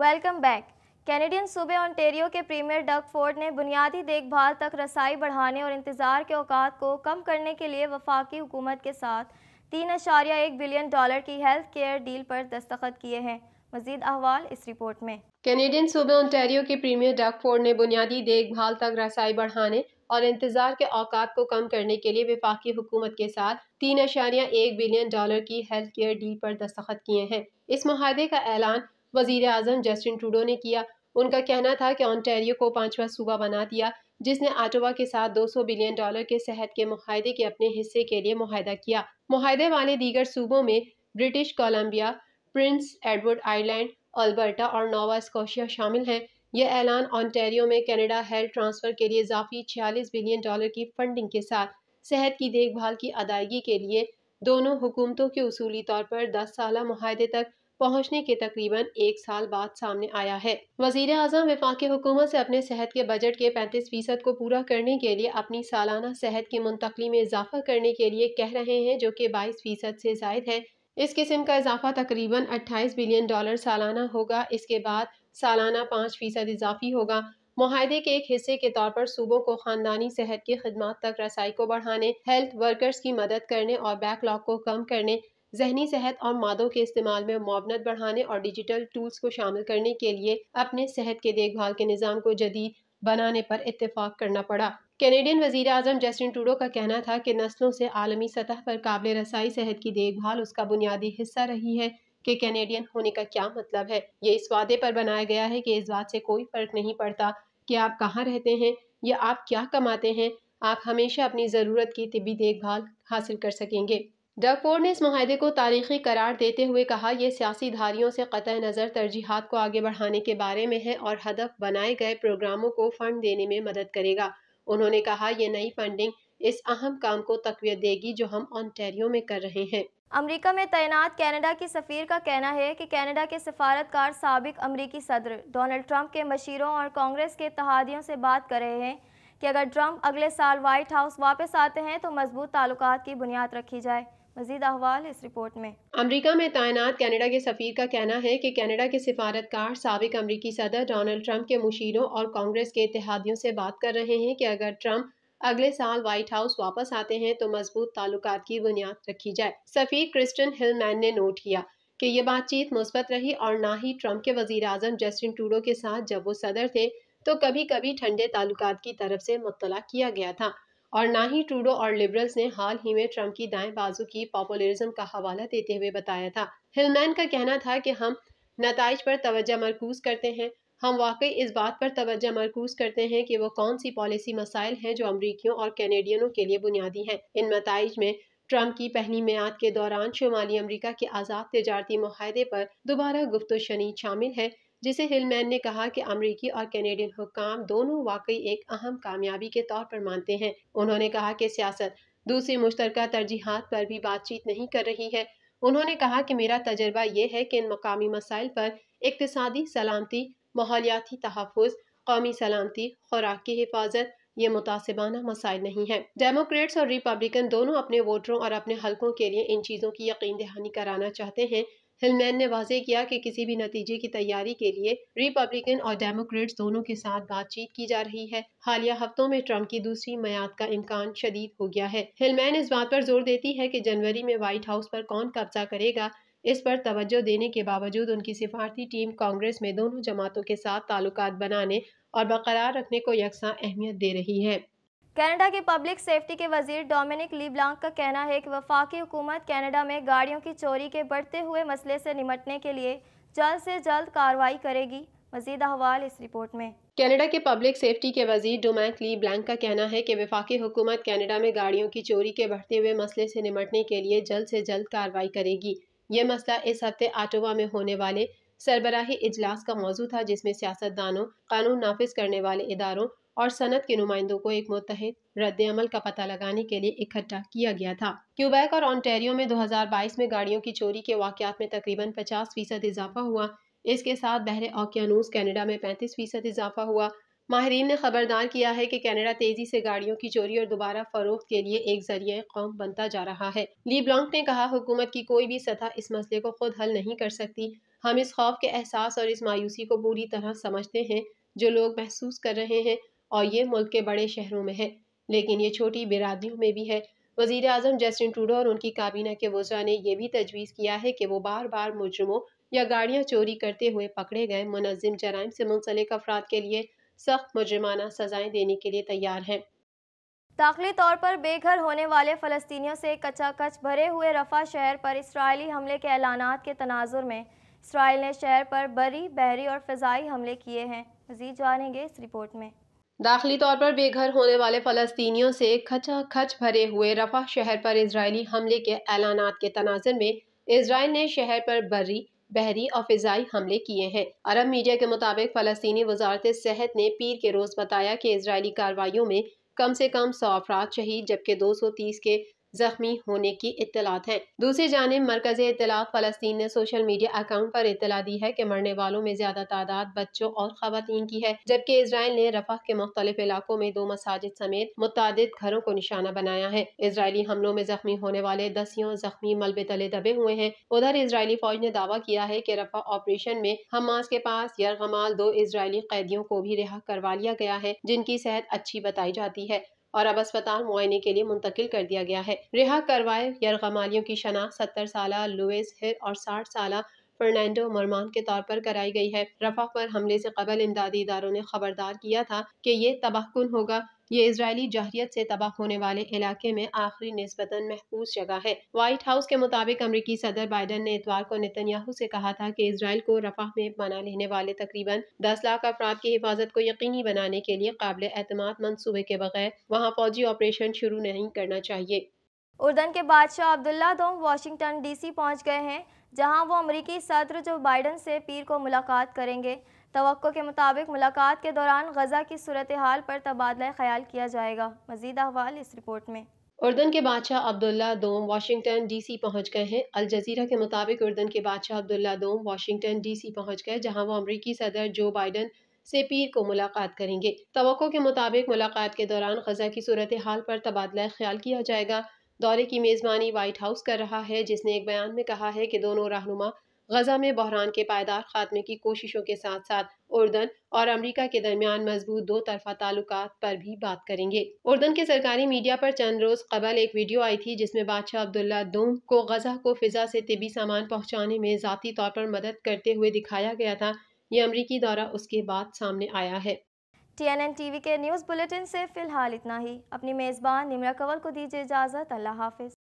welcome back Canadian सूबे Ontario के premier Doug Ford ने बुनियादी देखभाल तक रसाई बढ़ाने और इंतज़ार के अवकात को कम करने के लिए वफाकी हुकूमत के साथ तीन अशारिया एक बिलियन डॉलर की हेल्थ केयर डील पर दस्तखत किए हैं मजीद अहवाल इस रिपोर्ट में कैनेडियन सूबे ऑन्टेरियो के प्रीमियर डग फोर्ड ने बुनियादी देखभाल तक रसाई बढ़ाने और इंतजार के औकात को कम करने के लिए विफाकी हुकूमत के साथ तीन अशारिया एक बिलियन डॉलर की हेल्थ केयर डील पर दस्तखत किए हैं इस माहे का ऐलान वजीर अजम जस्टिन ट्रूडो ने किया उनका कहना था कि ऑनटेरियो को पांचवा सूबा बना दिया जिसने आटोवा के साथ 200 बिलियन डॉलर के सेहत के माहदे के अपने हिस्से के लिए माहदा किया माहदे वाले दीगर सूबों में British Columbia Prince Edward Island Alberta और नोवा स्कोशिया शामिल हैं यह ऐलान ऑनटेरियो में कनाडा हेल्थ ट्रांसफ़र के लिए इजाफी छियालीस बिलियन डॉलर की फंडिंग के साथ सेहत की देखभाल की अदायगी के लिए दोनों हुकूमतों के उसूली तौर पर दस साल माहदे तक पहुँचने के तकरीबन एक साल बाद सामने आया है वजीर अजम विफाक हुकूमत ऐसी अपने सेहत के बजट के पैंतीस फीसद को पूरा करने के लिए अपनी सालाना सेहत की मुंतकली में इजाफा करने के लिए कह रहे हैं जो कि बाईस फीसद से जायद है इस किस्म का इजाफा तकरीबन 28 बिलियन डॉलर सालाना होगा इसके बाद सालाना पाँच फीसद इजाफी होगा माहदे के एक हिस्से के तौर पर सूबों को खानदानी सेहत की खदमात तक रसाई को बढ़ाने हेल्थ वर्कर्स की मदद करने और बैकलॉग को कम करने जहनी सेहत और मादों के इस्तेमाल में मुआवनत बढ़ाने और डिजिटल टूल्स को शामिल करने के लिए अपने सेहत के देखभाल के निज़ाम को जदीद बनाने पर इतफाक करना पड़ा कैनेडियन वजीर अजम जस्टिन टूडो का कहना था कि नस्लों से आलमी सतह पर काबिल रसाई सेहत की देखभाल उसका बुनियादी हिस्सा रही है कि कैनेडियन होने का क्या मतलब है ये इस वादे पर बनाया गया है कि इस बात से कोई फर्क नहीं पड़ता कि आप कहाँ रहते हैं या आप क्या कमाते हैं आप हमेशा अपनी ज़रूरत की तिबी देखभाल हासिल कर सकेंगे डकपोर्ड ने इस माहदे को तारीखी करार देते हुए कहा यह सियासी धारियों से कतः नज़र तरजीहत को आगे बढ़ाने के बारे में है और हदफ बनाए गए प्रोग्रामों को फंड देने में मदद करेगा उन्होंने कहा यह नई फंडिंग इस अहम काम को तकवीत देगी जो हम ऑनटेरियो में कर रहे हैं अमेरिका में तैनात कनाडा की सफ़ीर का कहना है कि कनाडा के सफारतकार सबक अमरीकी सदर डोनल्ड ट्रंप के मशीरों और कांग्रेस के तहादियों से बात कर रहे हैं कि अगर ट्रंप अगले साल वाइट हाउस वापस आते हैं तो मजबूत ताल्लुक की बुनियाद रखी जाए मजीद अहवाल इस रिपोर्ट में अमरीका में तैनात कैनेडा के सफ़ीर का कहना है की कैनेडा के सिफारतकार सबक अमरीकी सदर डोनल्ड ट्रंप के मुशीरों और कांग्रेस के इतिहादियों से बात कर रहे हैं की अगर ट्रंप अगले साल व्हाइट हाउस वापस आते हैं तो मजबूत ताल्लुक की बुनियाद रखी जाए सफ़ीर क्रिस्टन हिलमैन ने नोट किया कि ये बातचीत मुस्बत रही और ना ही ट्रंप के वजीर अजम जस्टिन टूडो के साथ जब वो सदर थे तो कभी कभी ठंडे ताल्लुक की तरफ से मुतला किया गया था और ना ही ट्रूडो और लिबरल्स ने हाल ही में ट्रंप की दाएं बाजू की पॉपुलरिज्म का हवाला देते हुए बताया था हिलमैन का कहना था कि हम नतज पर तोज्जा मरकूज करते हैं हम वाकई इस बात पर तोज्जा मरकूज करते हैं कि वो कौन सी पॉलिसी मसाइल हैं जो अमरीकियों और कैनेडियनों के लिए बुनियादी हैं इन नतज में ट्रंप की पहली मियाद के दौरान शुमाली अमरीका के आज़ाद तजारती माहे पर दोबारा गुफ्त शनी शामिल है जिसे हिलमैन ने कहा कि अमरीकी और कैनेडियन हुकाम दोनों वाकई एक अहम कामयाबी के तौर पर मानते हैं उन्होंने कहा कि सियासत दूसरी मुश्तर तरजीहत पर भी बातचीत नहीं कर रही है उन्होंने कहा कि मेरा तजर्बा यह है कि इन मकामी मसाइल पर इकतदी सलामती माहौलियाती तहफ़ कौमी सलामती खुराक की हिफाजत ये मुतासबाना मसाइल नहीं है डेमोक्रेट्स और रिपब्लिकन दोनों अपने वोटरों और अपने हलकों के लिए इन चीज़ों की यकीन दहानी कराना चाहते हैं हिलमैन ने वाजे किया कि किसी भी नतीजे की तैयारी के लिए रिपब्लिकन और डेमोक्रेट्स दोनों के साथ बातचीत की जा रही है हालिया हफ्तों में ट्रंप की दूसरी मैयाद का इम्कान शदीद हो गया है हिलमैन इस बात पर जोर देती है कि जनवरी में व्हाइट हाउस पर कौन कब्जा करेगा इस पर तवज्जो देने के बावजूद उनकी सिफारती टीम कांग्रेस में दोनों जमातों के साथ ताल्लुक बनाने और बरकरार रखने को यकसा अहमियत दे रही है कनाडा के पब्लिक सेफ्टी के वजीर डोमिनिक लीब्लांक का कहना है कि वफाकी हुकूमत कनाडा में गाड़ियों की चोरी के बढ़ते हुए मसले से निमटने के लिए जल्द से जल्द कार्रवाई करेगी मजीद अहवाल इस रिपोर्ट में कनाडा के पब्लिक सेफ्टी के वजीर डोमैक ली ब्लैंक का कहना है कि वफाकी हुकूमत कनाडा में गाड़ियों की चोरी के बढ़ते हुए मसले से निमटने के लिए जल्द से जल्द कार्रवाई करेगी ये मसला इस हफ्ते आटोवा में होने वाले सरबराही इजलास का मौजू था जिसमें सियासतदानों कानून नाफिज करने वाले इदारों और सनत के नुमाइंदों को एक मुतहद रद्दमल का पता लगाने के लिए इकट्ठा किया गया था क्यूबैक और ऑन्टेरियो में 2022 में गाड़ियों की चोरी के वाकत में तकरीबन 50 फीसद इजाफा हुआ इसके साथ बहरे ओकियानूस कैनेडा में 35 फीसद इजाफा हुआ माहरीन ने खबरदार किया है कि कनाडा तेजी से गाड़ियों की चोरी और दोबारा फरोख्त के लिए एक जरिए कौम बनता जा रहा है ली ब्लॉन्क ने कहा हुकूमत की कोई भी सतह इस मसले को खुद हल नहीं कर सकती हम इस खौफ के एहसास और इस मायूसी को पूरी तरह समझते हैं जो लोग महसूस कर रहे हैं और ये मुल्क के बड़े शहरों में है लेकिन ये छोटी बिरादरियों में भी है वजीर अजम जस्टिन टूडो और उनकी काबीना के वजरा ने यह भी तजवीज़ किया है कि वो बार बार मुजरमों या गाड़ियाँ चोरी करते हुए पकड़े गए मुनजिम जराइम से मुंसलिक अफराद के लिए सख्त मुजरमाना सजाएं देने के लिए तैयार हैं दाखिली तौर पर बेघर होने वाले फ़लस्तियों से कच भरे हुए रफ़ा शहर पर इसराइली हमले के ऐलान के तनाजुर में इसराइल ने शहर पर बरी बहरी और फ़जाई हमले किए हैं मजीद जानेंगे इस रिपोर्ट में दाखिली तौर पर बेघर होने वाले फलस्तियों से खचा खच भरे हुए रफ़ा शहर पर इसराइली हमले के ऐलान के तनाजर में इसराइल ने शहर पर बरी बहरी और फिजाई हमले किए हैं अरब मीडिया के मुताबिक फ़लस्तनी वजारत सेहत ने पीर के रोज़ बताया कि इसराइली कार्रवाइयों में कम से कम सौ अफराद शहीद जबकि दो सौ तीस के जख्मी होने की इतलात है दूसरी जानब मरकज इतलात फलस्तीन ने सोशल मीडिया अकाउंट पर इतला दी है कि मरने वालों में ज्यादा तादाद बच्चों और खातन की है जबकि इसराइल ने रफा के मुख्तलिफ इलाकों में दो मसाजिद समेत मुतद घरों को निशाना बनाया है इसराइली हमलों में जख्मी होने वाले दसियों जख्मी मलबे तले दबे हुए हैं उधर इसराइली फौज ने दावा किया है की रफा ऑपरेशन में हमास के पास यरगमाल दो इसराइली कैदियों को भी रिहा करवा लिया गया है जिनकी सेहत अच्छी बताई जाती है और अब अस्पताल मुआयने के लिए मुंतकिल कर दिया गया है रिहा करवाए यरगमालियों की शनाख्त सत्तर साल लुइस हिर और साठ साल फर्नैंडो मरमान के तौर पर कराई गई है रफा पर हमले से कबल इमदादी इदारों ने खबरदार किया था कि ये तबाहकुन होगा ये इसराइली जहरीत से तबाह होने वाले इलाके में आखिरी नस्बता महफूज जगह है व्हाइट हाउस के मुताबिक अमरीकी सदर बाइडन ने इतवार को नितन्याहू से कहा था कि इसराइल को रफा में बना लेने वाले तकरीबन दस लाख अफराद की हिफाजत को यकीनी बनाने के लिए काबिल एतम मनसूबे के बगैर वहाँ फौजी ऑपरेशन शुरू नहीं करना चाहिए उर्दन के बादशाह अब्दुल्ला दो वाशिंगटन डीसी पहुंच गए हैं जहाँ वो अमरीकी सदर जो बाइडन से पीर को मुलाकात करेंगे तो के मुताबिक मुलाकात के दौरान गजा की सूरत हाल पर तबादला ख्याल किया जाएगा मजीद अहवाल इस रिपोर्ट में उर्दन के बादशाह अब्दुल्ला दोम वाशिंगटन डीसी पहुंच गए हैं अल जजीरा के मुताबिक उर्दन के बादशाह अब्दुल्ला दोम वाशिंगटन डीसी पहुंच गए जहां वो अमरीकी सदर जो बाइडन से पीर को मुलाकात करेंगे तो के मुताबिक मुलाकात के दौरान गजा की सूरत हाल पर तबादला ख्याल किया जाएगा दौरे की मेज़बानी वाइट हाउस कर रहा है जिसने एक बयान में कहा है कि दोनों रहनुमा गजा में बहरान के पायदार खात्मे की कोशिशों के साथ साथ उर्दन और अमरीका के दरमियान मजबूत दो तरफा ताल्लुक पर भी बात करेंगे उर्दन के सरकारी मीडिया पर चंद रोज कबल एक वीडियो आई थी जिसमें बादशाह अब्दुल्ला दोम को गजा को फिजा से तिबी सामान पहुँचाने में ज़ाती तौर पर मदद करते हुए दिखाया गया था ये अमरीकी दौरा उसके बाद सामने आया है टी एन एन टीवी के न्यूज़ बुलेटिन से फिलहाल इतना ही अपनी मेज़बान निमरा कंवल को दीजिए इजाज़त अल्लाह हाफिज़